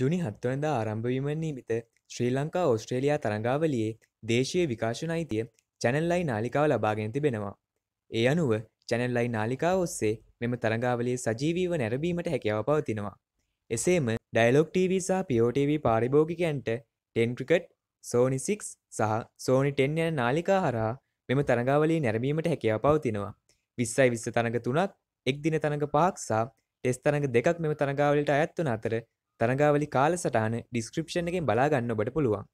ජුනි හත්වනදා ආරම්භවීමෙන් නිමිත ශ්‍රී ලංකා ඔස්ට්‍රේලයා තරඟාවලියේ දේශය විකාශන අයිතිය චැනල්ලයි නාලිකාව ලබාගෙන තිබෙනවා. ඒ අනුව චැනල්ලයි නාලිකාව ඔස්සේ මෙම තරඟාවලිය සජීවීව නැරබීමට හැකැව පවතිනවා. එසේම ඩයිලොක් TV සහ පියෝටව පාරිභෝගිකයන්ට ටෙන්ක්‍රිකට් සෝනිසික් සහ සෝනිටෙන් යන නාලිකා හරහා මෙම තරඟාවලී නැරබීමට හැකැව පවතිනවා. විස්සයි විස්ස තනක තුනක් එක් දින තනක පාක්සා ටෙස් තනක දෙකක් මෙම තරඟාවලට අයත්වන අතර තරගාවලි කාලසටහන ඩිස්ක්‍රපෂණ එකෙන් බලාගන්න ඔබට පුළුවන්